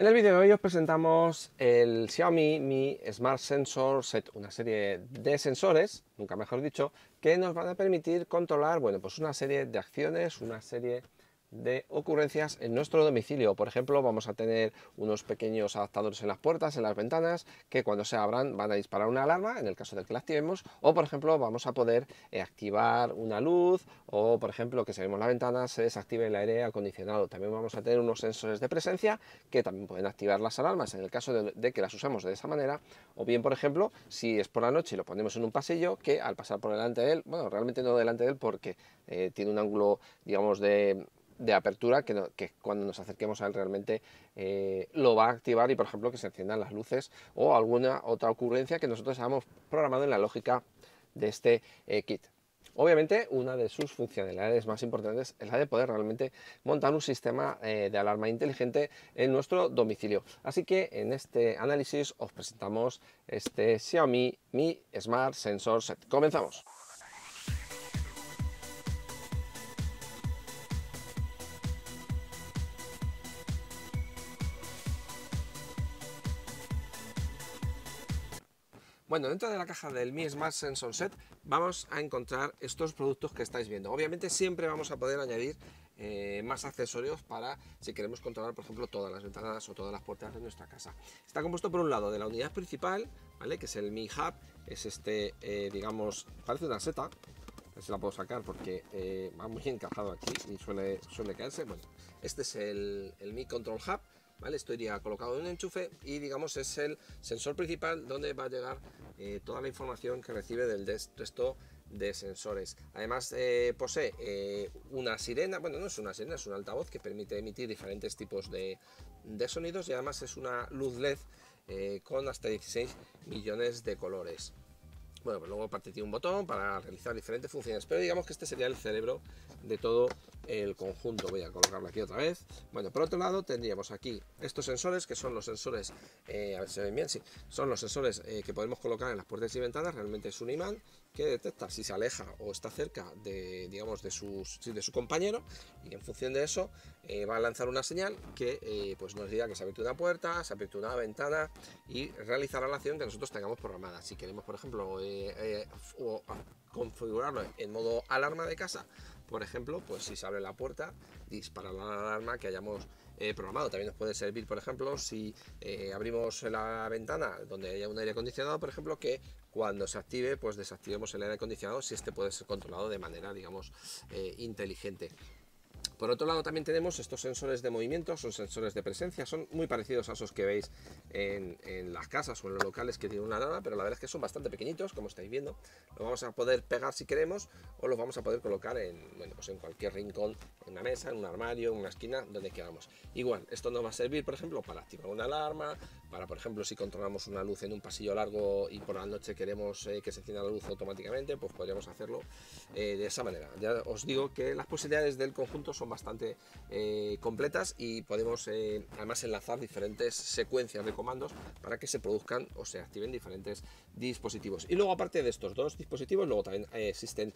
En el vídeo de hoy os presentamos el Xiaomi Mi Smart Sensor Set, una serie de sensores, nunca mejor dicho, que nos van a permitir controlar, bueno, pues una serie de acciones, una serie de ocurrencias en nuestro domicilio. Por ejemplo, vamos a tener unos pequeños adaptadores en las puertas, en las ventanas, que cuando se abran van a disparar una alarma, en el caso de que la activemos, o por ejemplo vamos a poder eh, activar una luz, o por ejemplo que si abrimos la ventana se desactive el aire acondicionado. También vamos a tener unos sensores de presencia que también pueden activar las alarmas en el caso de, que las usemos de esa manera, o bien por ejemplo si es por la noche y lo ponemos en un pasillo que al pasar por delante de él, bueno, realmente no delante de él porque eh, tiene un ángulo, digamos, de de apertura que, cuando nos acerquemos a él realmente eh, lo va a activar y por ejemplo que se enciendan las luces o alguna otra ocurrencia que nosotros hayamos programado en la lógica de este eh, kit. Obviamente una de sus funcionalidades más importantes es la de poder realmente montar un sistema eh, de alarma inteligente en nuestro domicilio. Así que en este análisis os presentamos este Xiaomi Mi Smart Sensor Set. Comenzamos. Bueno, dentro de la caja del Mi Smart Sensor Set vamos a encontrar estos productos que estáis viendo. Obviamente siempre vamos a poder añadir eh, más accesorios para si queremos controlar, por ejemplo, todas las ventanas o todas las puertas de nuestra casa. Está compuesto por un lado de la unidad principal, ¿vale? que es el Mi Hub, es este, eh, digamos, parece una seta, se la puedo sacar porque eh, va muy encajado aquí y suele, caerse. Bueno, este es el Mi Control Hub, esto iría colocado en un enchufe y digamos es el sensor principal donde va a llegar eh, toda la información que recibe del resto de sensores. Además eh, posee eh, una sirena, bueno no es una sirena, es un altavoz que permite emitir diferentes tipos de, sonidos y además es una luz LED con hasta 16 millones de colores. Bueno, pues luego aparte tiene un botón para realizar diferentes funciones, pero digamos que este sería el cerebro de todo el conjunto. Voy a colocarlo aquí otra vez. Bueno, por otro lado tendríamos aquí estos sensores, que son los sensores, eh, se ven bien, sí, son los sensores eh, que podemos colocar en las puertas y ventanas, realmente es un imán que detecta si se aleja o está cerca de, digamos, de, sus, de su compañero y en función de eso eh, va a lanzar una señal que pues nos diga que se ha abierto una puerta, se ha abierto una ventana y realizará la acción que nosotros tengamos programada. Si queremos, por ejemplo, configurarlo en modo alarma de casa, por ejemplo, pues si se abre la puerta, dispara la alarma que hayamos eh, programado. También nos puede servir, por ejemplo, si eh, abrimos la ventana donde haya un aire acondicionado, por ejemplo, que cuando se active, pues desactivemos el aire acondicionado si este puede ser controlado de manera, digamos, eh, inteligente. Por otro lado también tenemos estos sensores de movimiento, son sensores de presencia, son muy parecidos a esos que veis en, las casas o en los locales que tienen una nada, pero la verdad es que son bastante pequeñitos, como estáis viendo. Los vamos a poder pegar si queremos o los vamos a poder colocar en, bueno, pues en cualquier rincón, en una mesa, en un armario, en una esquina, donde queramos. Igual, esto nos va a servir, por ejemplo, para activar una alarma, para, por ejemplo, si controlamos una luz en un pasillo largo y por la noche queremos eh, que se encienda la luz automáticamente, pues podríamos hacerlo eh, de esa manera. Ya os digo que las posibilidades del conjunto son bastante eh, completas y podemos eh, además enlazar diferentes secuencias de comandos para que se produzcan o se activen diferentes dispositivos. Y luego aparte de estos dos dispositivos, luego también eh, existen,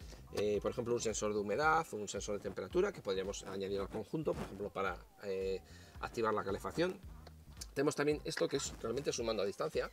por ejemplo, un sensor de humedad, un sensor de temperatura que podríamos añadir al conjunto, por ejemplo, para activar la calefacción. Tenemos también esto que es realmente mando a distancia,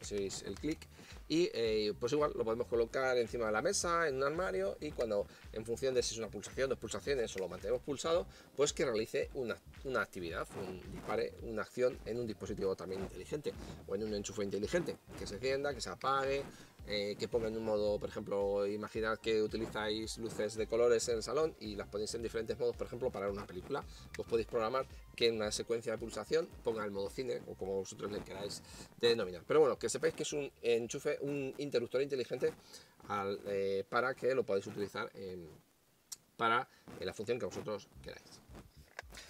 si veis el clic, y eh, pues igual lo podemos colocar encima de la mesa, en un armario y cuando en función de si es una pulsación, dos pulsaciones o lo mantenemos pulsado, pues que realice una, una actividad, un, dispare una acción en un dispositivo también inteligente o en un enchufe inteligente, que se encienda, que se apague, eh, que pongan un modo, por ejemplo, imaginad que utilizáis luces de colores en el salón y las ponéis en diferentes modos, por ejemplo, para una película, os podéis programar que en una secuencia de pulsación ponga el modo cine o como vosotros le queráis denominar. Pero bueno, que sepáis que es un enchufe, un interruptor inteligente eh, para que lo podáis utilizar para eh, la función que vosotros queráis.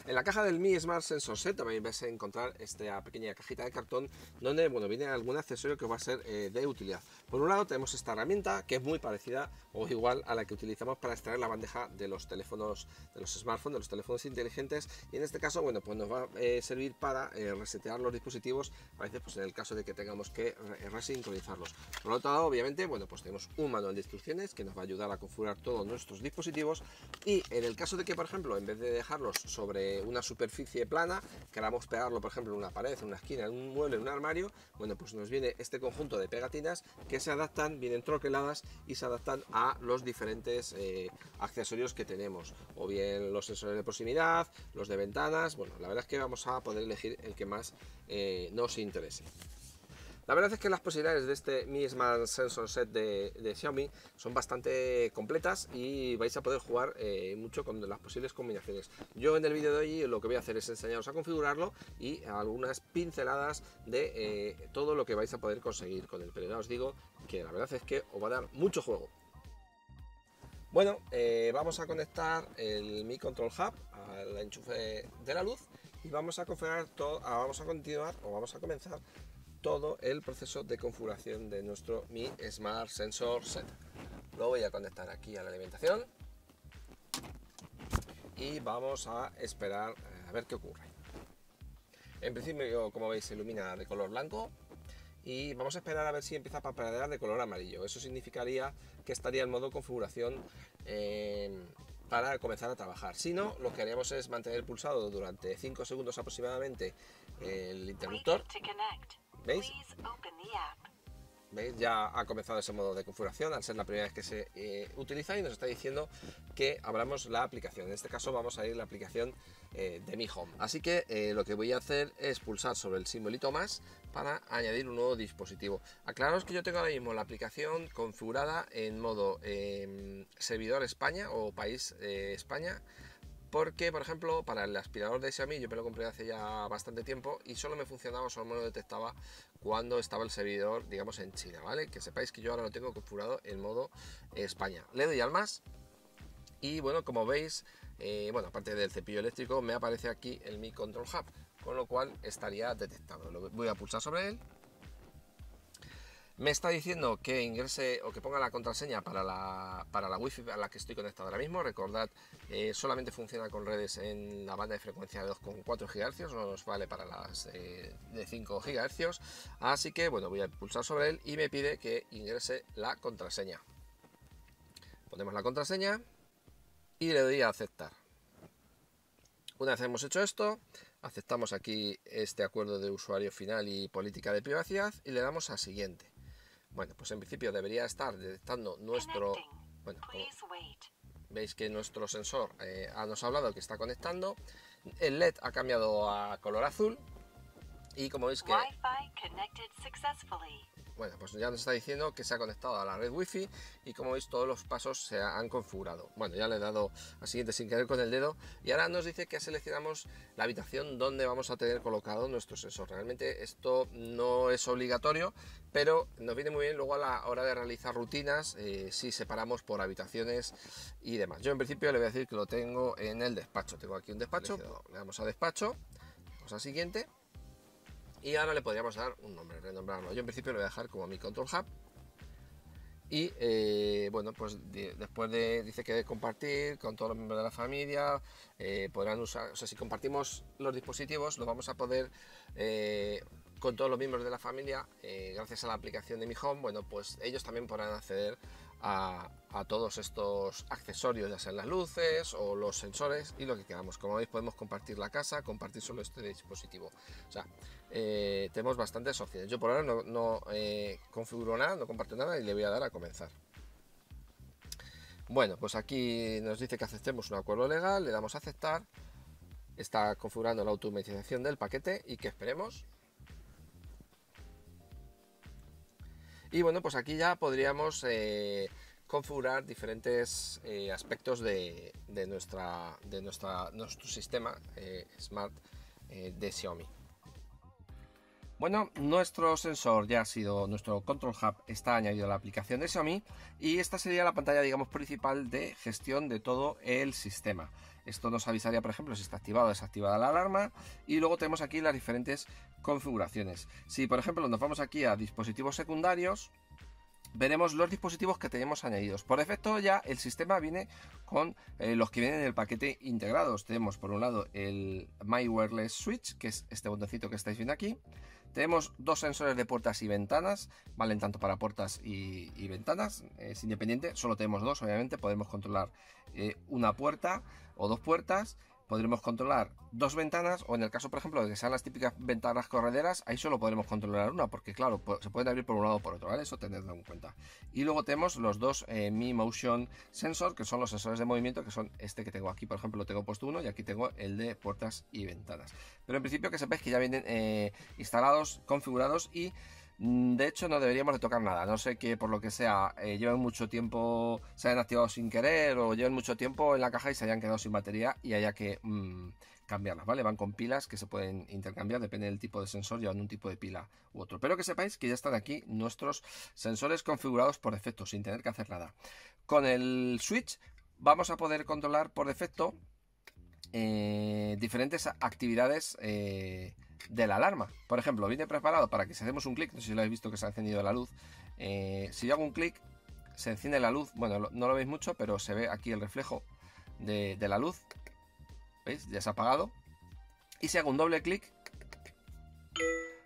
En la caja del Mi Smart Sensor Set también vais a encontrar esta pequeña cajita de cartón donde bueno, viene algún accesorio que va a ser eh, de utilidad. Por un lado tenemos esta herramienta que es muy parecida o igual a la que utilizamos para extraer la bandeja de los teléfonos, de los smartphones, de los teléfonos inteligentes y en este caso bueno, pues nos va a eh, servir para eh, resetear los dispositivos a veces pues en el caso de que tengamos que resincronizarlos. Por otro lado obviamente bueno, pues tenemos un manual de instrucciones que nos va a ayudar a configurar todos nuestros dispositivos y en el caso de que por ejemplo en vez de dejarlos sobre una superficie plana, queramos pegarlo, por ejemplo, en una pared, en una esquina, en un mueble, en un armario, bueno, pues nos viene este conjunto de pegatinas que se adaptan, vienen troqueladas y se adaptan a los diferentes eh, accesorios que tenemos, o bien los sensores de proximidad, los de ventanas, bueno, la verdad es que vamos a poder elegir el que más eh, nos interese. La verdad es que las posibilidades de este Mi Smart Sensor Set de, Xiaomi son bastante completas y vais a poder jugar eh, mucho con las posibles combinaciones. Yo en el vídeo de hoy lo que voy a hacer es enseñaros a configurarlo y algunas pinceladas de eh, todo lo que vais a poder conseguir con el Pero os digo que la verdad es que os va a dar mucho juego. Bueno, eh, vamos a conectar el Mi Control Hub al enchufe de la luz y vamos a, configurar todo, ah, vamos a continuar o vamos a comenzar todo el proceso de configuración de nuestro Mi Smart Sensor Set. Lo voy a conectar aquí a la alimentación y vamos a esperar eh, a ver qué ocurre. En principio, como veis, se ilumina de color blanco y vamos a esperar a ver si empieza a parpadear de color amarillo. Eso significaría que estaría en modo configuración em, para comenzar a trabajar. Si no, lo que haríamos es mantener pulsado durante 5 segundos aproximadamente el interruptor. ¿Veis? Ya ha comenzado ese modo de configuración al ser la primera vez que se eh, utiliza y nos está diciendo que abramos la aplicación. En este caso vamos a ir a la aplicación eh, de Mi Home. Así que eh, lo que voy a hacer es pulsar sobre el simbolito más para añadir un nuevo dispositivo. Aclararos que yo tengo ahora mismo la aplicación configurada en modo em, servidor España o país España porque, por ejemplo, para el aspirador de Xiaomi, yo me lo compré hace ya bastante tiempo y solo me funcionaba, solo me lo detectaba cuando estaba el servidor, digamos, en China, ¿vale? Que sepáis que yo ahora lo tengo configurado en modo España. Le doy al más y, bueno, como veis, eh, bueno, aparte del cepillo eléctrico, me aparece aquí el Mi Control Hub, con lo cual estaría detectado. Voy a pulsar sobre él me está diciendo que ingrese o que ponga la contraseña para la, para la wifi a la que estoy conectado ahora mismo. Recordad, eh, solamente funciona con redes en la banda de frecuencia de 2,4 GHz, no nos vale para las eh, de 5 GHz. Así que bueno, voy a pulsar sobre él y me pide que ingrese la contraseña. Ponemos la contraseña y le doy a aceptar. Una vez hemos hecho esto, aceptamos aquí este acuerdo de usuario final y política de privacidad y le damos a siguiente. Bueno, pues en principio debería estar detectando nuestro... Bueno, veis que nuestro sensor eh, nos ha hablado que está conectando. El LED ha cambiado a color azul. Y como veis que... Bueno, pues ya nos está diciendo que se ha conectado a la red wifi y como veis todos los pasos se han configurado. Bueno, ya le he dado a siguiente sin querer con el dedo y ahora nos dice que seleccionamos la habitación donde vamos a tener colocado nuestro sensor. Realmente esto no es obligatorio, pero nos viene muy bien luego a la hora de realizar rutinas eh, si separamos por habitaciones y demás. Yo en principio le voy a decir que lo tengo en el despacho. Tengo aquí un despacho, le damos a despacho, vamos a siguiente y ahora le podríamos dar un nombre, renombrarlo. Yo en principio lo voy a dejar como mi Control Hub. Y eh, bueno, pues después de, dice que de compartir con todos los miembros de la familia, eh, podrán usar, o sea, si compartimos los dispositivos, lo vamos a poder eh, con todos los miembros de la familia, gracias a la aplicación de Mi Home, bueno, pues ellos también podrán acceder a, todos estos accesorios, ya sean las luces o los sensores y lo que queramos. Como veis podemos compartir la casa, compartir solo este dispositivo. O sea, eh, tenemos bastantes opciones. Yo por ahora no, eh, configuro nada, no comparto nada y le voy a dar a comenzar. Bueno, pues aquí nos dice que aceptemos un acuerdo legal, le damos a aceptar, está configurando la automatización del paquete y que esperemos Y bueno, pues aquí ya podríamos eh, configurar diferentes eh, aspectos de, nuestra, de nuestro sistema eh, Smart de Xiaomi. Bueno, nuestro sensor ya ha sido, nuestro Control Hub está añadido a la aplicación de Xiaomi y esta sería la pantalla, digamos, principal de gestión de todo el sistema. Esto nos avisaría, por ejemplo, si está activada o desactivada la alarma. Y luego tenemos aquí las diferentes configuraciones. Si, por ejemplo, nos vamos aquí a dispositivos secundarios, veremos los dispositivos que tenemos añadidos. Por defecto ya el sistema viene con eh, los que vienen en el paquete integrados. Tenemos por un lado el My Wireless Switch, que es este botoncito que estáis viendo aquí. Tenemos dos sensores de puertas y ventanas, valen tanto para puertas y, ventanas, es independiente, solo tenemos dos, obviamente podemos controlar eh, una puerta o dos puertas podremos controlar dos ventanas o en el caso, por ejemplo, de que sean las típicas ventanas correderas, ahí solo podremos controlar una, porque claro, se pueden abrir por un lado o por otro, ¿vale? Eso tenedlo en cuenta. Y luego tenemos los dos eh, Mi Motion Sensor, que son los sensores de movimiento, que son este que tengo aquí, por ejemplo, lo tengo puesto uno y aquí tengo el de puertas y ventanas. Pero en principio que sepáis que ya vienen eh, instalados, configurados y Mm, de hecho, no deberíamos de tocar nada. No sé que por lo que sea eh, lleven mucho tiempo, se hayan activado sin querer o lleven mucho tiempo en la caja y se hayan quedado sin batería y haya que mm, cambiarlas, ¿vale? Van con pilas que se pueden intercambiar, depende del tipo de sensor, llevan un tipo de pila u otro. Pero que sepáis que ya están aquí nuestros sensores configurados por defecto, sin tener que hacer nada. Con el switch vamos a poder controlar por defecto eh, diferentes actividades. Eh, de la alarma. Por ejemplo, viene preparado para que si hacemos un clic, no sé si lo habéis visto que se ha encendido la luz, eh, si yo hago un clic, se enciende la luz, bueno, no lo veis mucho, pero se ve aquí el reflejo de, la luz, ¿veis? Ya se ha apagado. Y si hago un doble clic,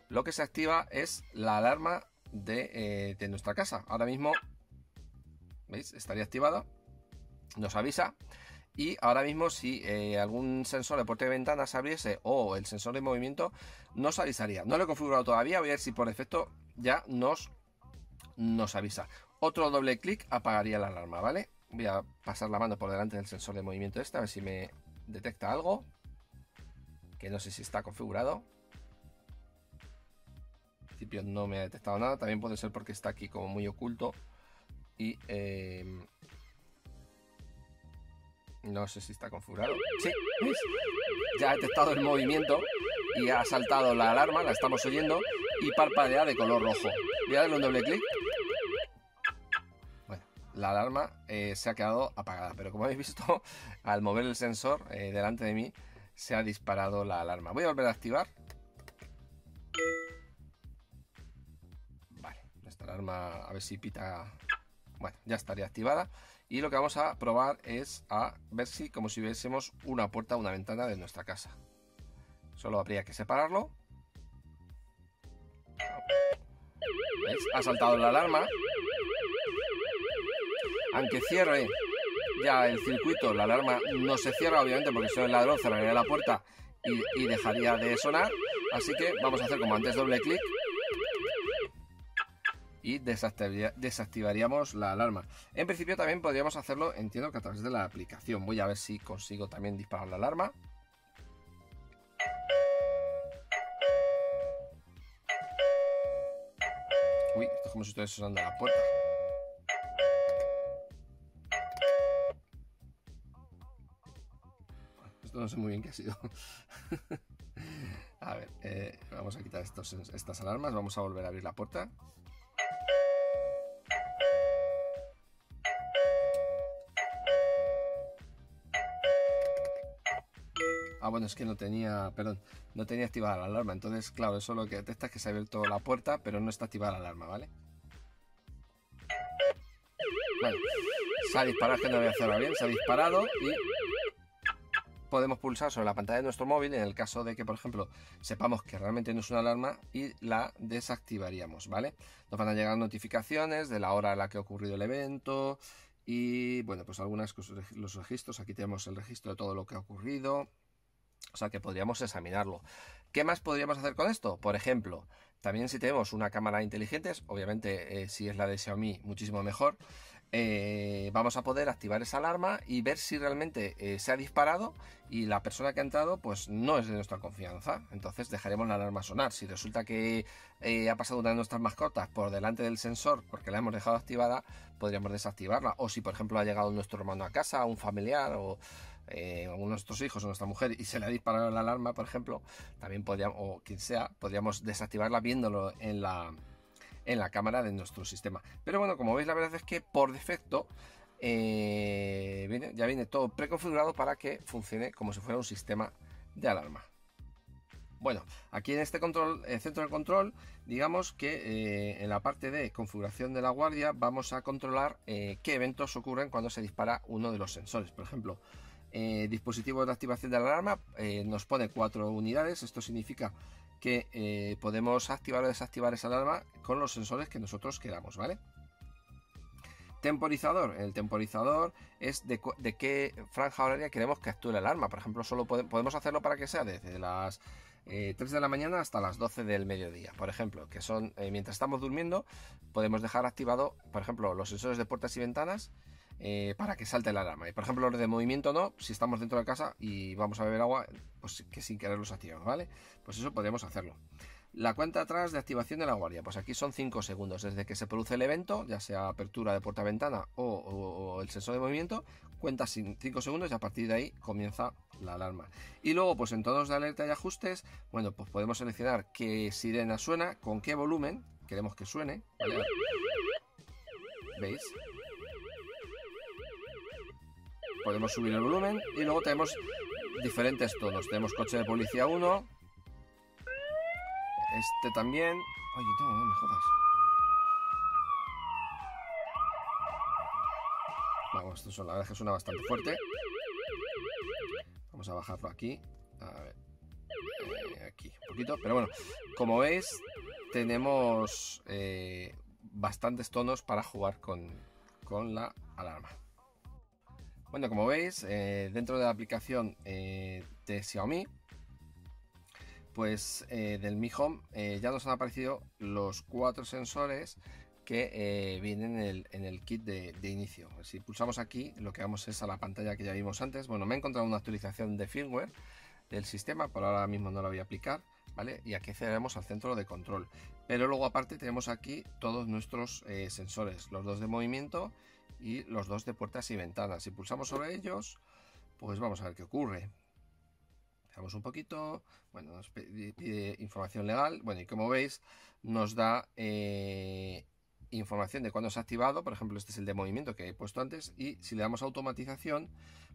lo que se activa es la alarma de, eh, de nuestra casa. Ahora mismo, ¿veis? Estaría activada, nos avisa. Y ahora mismo, si eh, algún sensor de porte de se abriese o el sensor de movimiento, nos avisaría. No lo he configurado todavía, voy a ver si por defecto ya nos, nos avisa. Otro doble clic apagaría la alarma, ¿vale? Voy a pasar la mano por delante del sensor de movimiento este, a ver si me detecta algo. Que no sé si está configurado. En principio no me ha detectado nada. También puede ser porque está aquí como muy oculto. Y eh, no sé si está configurado. Sí, Ya ha detectado el movimiento y ha saltado la alarma, la estamos oyendo, y parpadea de color rojo. Voy a darle un doble clic. Bueno, la alarma eh, se ha quedado apagada, pero como habéis visto, al mover el sensor eh, delante de mí, se ha disparado la alarma. Voy a volver a activar. Vale, nuestra alarma a ver si pita... Bueno, ya estaría activada y lo que vamos a probar es a ver si como si viésemos una puerta o una ventana de nuestra casa. Solo habría que separarlo. ¿Veis? Ha saltado la alarma. Aunque cierre ya el circuito, la alarma no se cierra obviamente porque son el ladrón cerraría la puerta y dejaría de sonar. Así que vamos a hacer como antes doble clic y desactivaríamos la alarma. En principio también podríamos hacerlo, entiendo que a través de la aplicación. Voy a ver si consigo también disparar la alarma. Uy, esto es como si estuviera sonando la puerta. Esto no sé muy bien qué ha sido. a ver, eh, vamos a quitar estas alarmas, vamos a volver a abrir la puerta. bueno, es que no tenía, perdón, no tenía activada la alarma. Entonces, claro, eso lo que detecta es que se ha abierto la puerta, pero no está activada la alarma, ¿vale? Vale, se ha disparado, que no voy a bien, se ha disparado y podemos pulsar sobre la pantalla de nuestro móvil en el caso de que, por ejemplo, sepamos que realmente no es una alarma y la desactivaríamos, ¿vale? Nos van a llegar notificaciones de la hora a la que ha ocurrido el evento y, bueno, pues algunas los registros. Aquí tenemos el registro de todo lo que ha ocurrido, o sea que podríamos examinarlo. ¿Qué más podríamos hacer con esto? Por ejemplo, también si tenemos una cámara inteligente, obviamente eh, si es la de Xiaomi muchísimo mejor, eh, vamos a poder activar esa alarma y ver si realmente eh, se ha disparado y la persona que ha entrado pues no es de nuestra confianza. Entonces dejaremos la alarma sonar. Si resulta que ha pasado una de nuestras mascotas por delante del sensor porque la hemos dejado activada, podríamos desactivarla. O si por ejemplo ha llegado nuestro hermano a casa, un familiar o eh, de nuestros hijos o nuestra mujer y se le ha disparado la alarma, por ejemplo, también podríamos, o quien sea, podríamos desactivarla viéndolo en la, en la cámara de nuestro sistema. Pero bueno, como veis, la verdad es que por defecto eh, ya viene todo preconfigurado para que funcione como si fuera un sistema de alarma. Bueno, aquí en este control, el eh, centro de control, digamos que en la parte de configuración de la guardia vamos a controlar qué eventos ocurren cuando se dispara uno de los sensores. Por ejemplo, eh, dispositivo de activación de la alarma eh, nos pone cuatro unidades. Esto significa que eh, podemos activar o desactivar esa alarma con los sensores que nosotros queramos, ¿vale? Temporizador. El temporizador es de, de qué franja horaria queremos que actúe la alarma. Por ejemplo, solo podemos hacerlo para que sea desde las 3 de la mañana hasta las 12 del mediodía, por ejemplo, que son mientras estamos durmiendo, podemos dejar activado, por ejemplo, los sensores de puertas y ventanas eh, para que salte la alarma. Y por ejemplo, los de movimiento no, si estamos dentro de casa y vamos a beber agua, pues que sin querer los activamos, ¿vale? Pues eso podemos hacerlo. La cuenta atrás de activación de la guardia, pues aquí son 5 segundos desde que se produce el evento, ya sea apertura de puerta-ventana o, el sensor de movimiento, cuenta 5 segundos y a partir de ahí comienza la alarma. Y luego, pues en todos de alerta y ajustes, bueno, pues podemos seleccionar qué sirena suena, con qué volumen queremos que suene. ¿Veis? podemos subir el volumen y luego tenemos diferentes tonos. Tenemos coche de policía 1, este también. Oye, no, no me jodas. Vamos, esto la verdad es que suena bastante fuerte. Vamos a bajarlo aquí. A ver. Eh, aquí, un poquito. Pero bueno, como veis, tenemos eh, bastantes tonos para jugar con la alarma. Bueno, como veis, eh, dentro de la aplicación eh, de Xiaomi, pues eh, del Mi Home ya nos han aparecido los cuatro sensores que vienen en el, kit de, inicio. Si pulsamos aquí, lo que vamos es a la pantalla que ya vimos antes. Bueno, me he encontrado una actualización de firmware del sistema, por ahora mismo no la voy a aplicar, ¿vale? Y aquí accedemos al centro de control. Pero luego aparte tenemos aquí todos nuestros sensores, los dos de movimiento y los dos de puertas y ventanas. Si pulsamos sobre ellos, pues vamos a ver qué ocurre. Veamos un poquito, bueno, nos pide, información legal, bueno, y como veis, nos da eh, información de cuándo se ha activado, por ejemplo, este es el de movimiento que he puesto antes, y si le damos automatización,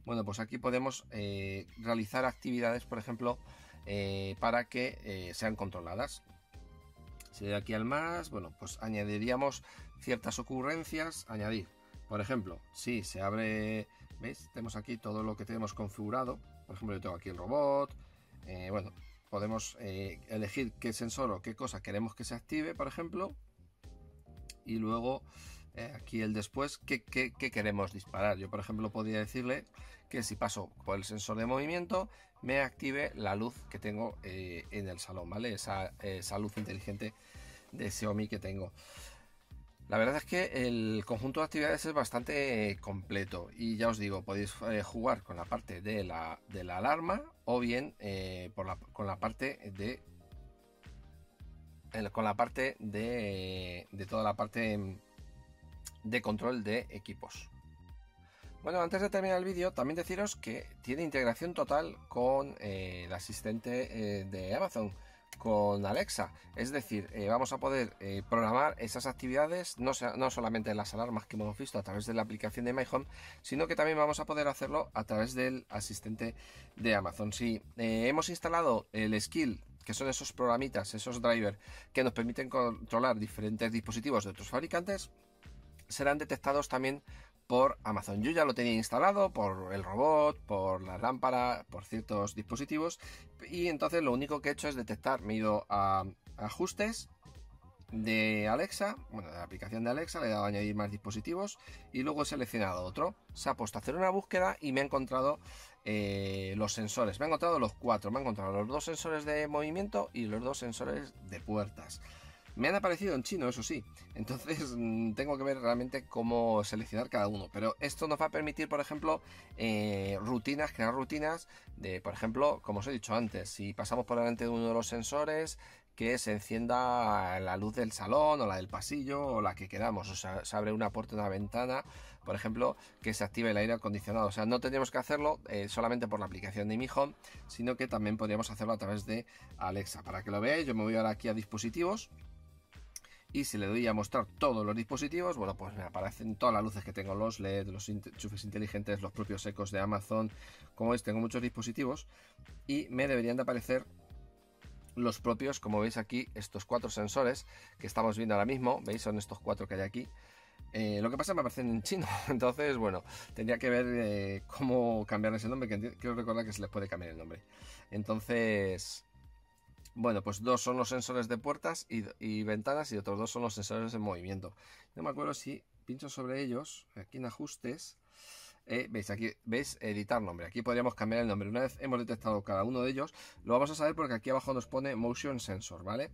bueno, pues aquí podemos eh, realizar actividades, por ejemplo, eh, para que sean controladas. Si le doy aquí al más, bueno, pues añadiríamos ciertas ocurrencias, añadir. Por ejemplo, si se abre, ¿veis? Tenemos aquí todo lo que tenemos configurado. Por ejemplo, yo tengo aquí el robot. Eh, bueno, podemos eh, elegir qué sensor o qué cosa queremos que se active, por ejemplo. Y luego eh, aquí el después, ¿qué, queremos disparar. Yo, por ejemplo, podría decirle que si paso por el sensor de movimiento, me active la luz que tengo en el salón, ¿vale? Esa, esa luz inteligente de Xiaomi que tengo. La verdad es que el conjunto de actividades es bastante completo y ya os digo, podéis eh, jugar con la parte de la, alarma o bien eh, con la parte de con la parte de, toda la parte de control de equipos. Bueno, antes de terminar el vídeo, también deciros que tiene integración total con eh, el asistente de Amazon con Alexa. Es decir, eh, vamos a poder eh, programar esas actividades, no, no solamente las alarmas que hemos visto a través de la aplicación de MyHome, sino que también vamos a poder hacerlo a través del asistente de Amazon. Si eh, hemos instalado el skill que son esos programitas, esos drivers que nos permiten controlar diferentes dispositivos de otros fabricantes, serán detectados también por Amazon. Yo ya lo tenía instalado por el robot, por la lámpara, por ciertos dispositivos. Y entonces lo único que he hecho es detectar. Me he ido a ajustes de Alexa, bueno, de la aplicación de Alexa, le he dado a añadir más dispositivos y luego he seleccionado otro. Se ha puesto a hacer una búsqueda y me ha encontrado eh, los sensores. Me ha encontrado los cuatro, me ha encontrado los dos sensores de movimiento y los dos sensores de puertas. Me han aparecido en chino, eso sí. Entonces mm, tengo que ver realmente cómo seleccionar cada uno. Pero esto nos va a permitir, por ejemplo, eh, rutinas, crear rutinas de, por ejemplo, como os he dicho antes, si pasamos por delante de uno de los sensores, que se encienda la luz del salón o la del pasillo o la que queramos. O sea, se abre una puerta, una ventana, por ejemplo, que se active el aire acondicionado. O sea, no tenemos que hacerlo eh, solamente por la aplicación de Mi Home, sino que también podríamos hacerlo a través de Alexa. Para que lo veáis, yo me voy ahora aquí a dispositivos y si le doy a mostrar todos los dispositivos, bueno, pues me aparecen todas las luces que tengo, los LED, los enchufes inteligentes, los propios ecos de Amazon, como veis tengo muchos dispositivos y me deberían de aparecer los propios, como veis aquí, estos cuatro sensores que estamos viendo ahora mismo, veis, son estos cuatro que hay aquí. Eh, lo que pasa es que me aparecen en chino, entonces, bueno, tendría que ver eh, cómo cambiar ese nombre, que quiero recordar que se les puede cambiar el nombre. Entonces, bueno, pues dos son los sensores de puertas y, ventanas y otros dos son los sensores de movimiento. No me acuerdo si pincho sobre ellos, aquí en ajustes, eh, veis aquí, veis editar nombre, aquí podríamos cambiar el nombre. Una vez hemos detectado cada uno de ellos, lo vamos a saber porque aquí abajo nos pone Motion Sensor, ¿vale?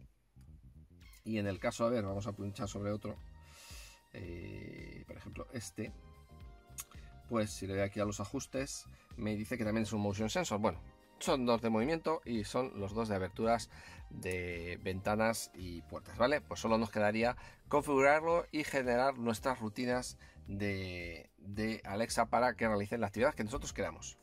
Y en el caso, a ver, vamos a pinchar sobre otro, eh, por ejemplo este, pues si le doy aquí a los ajustes, me dice que también es un Motion Sensor. Bueno, son dos de movimiento y son los dos de aberturas de ventanas y puertas, ¿vale? Pues solo nos quedaría configurarlo y generar nuestras rutinas de, de Alexa para que realicen la actividad que nosotros queramos.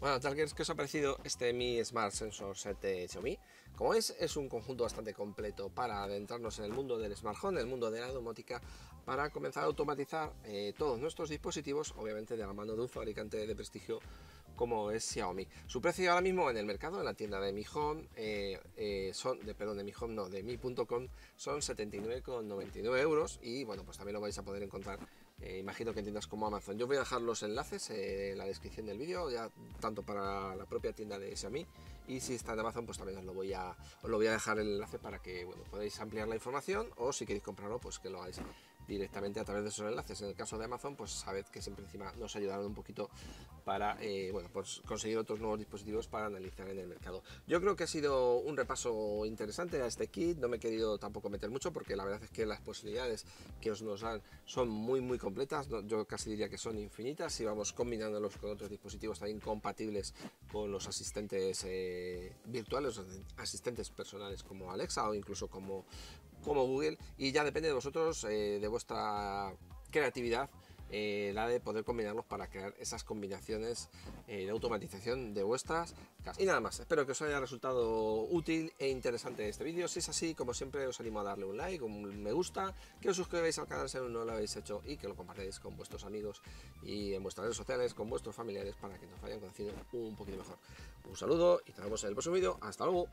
Bueno, y que os ha parecido este Mi Smart Sensor 7 Xiaomi? Como es, es un conjunto bastante completo para adentrarnos en el mundo del smartphone, en el mundo de la domótica, para comenzar a automatizar eh, todos nuestros dispositivos, obviamente de la mano de un fabricante de prestigio como es Xiaomi. Su precio ahora mismo en el mercado, en la tienda de Mi Home, eh, eh, son, de, perdón, de Mi Home no, de Mi.com, son 79,99 euros y bueno, pues también lo vais a poder encontrar, eh, imagino que en tiendas como Amazon. Yo voy a dejar los enlaces en la descripción del vídeo, ya tanto para la propia tienda de Xiaomi y si está en Amazon, pues también os lo voy a, lo voy a dejar el enlace para que podáis ampliar la información o si queréis comprarlo, pues que lo hagáis directamente a través de esos enlaces. En el caso de Amazon, pues sabed que siempre encima nos ayudaron un poquito para eh, bueno, pues conseguir otros nuevos dispositivos para analizar en el mercado. Yo creo que ha sido un repaso interesante a este kit, no me he querido tampoco meter mucho porque la verdad es que las posibilidades que os nos dan son muy muy completas, yo casi diría que son infinitas si vamos combinándolos con otros dispositivos también compatibles con los asistentes eh, virtuales, asistentes personales como Alexa o incluso como, como Google y ya depende de vosotros, eh, de vuestra creatividad, eh, la de poder combinarlos para crear esas combinaciones eh, de automatización de vuestras casas. Y nada más, espero que os haya resultado útil e interesante este vídeo. Si es así, como siempre, os animo a darle un like, un me gusta, que os suscribáis al canal si aún no lo habéis hecho y que lo compartáis con vuestros amigos y en vuestras redes sociales, con vuestros familiares, para que nos vayan conociendo un poquito mejor. Un saludo y nos vemos en el próximo vídeo. ¡Hasta luego!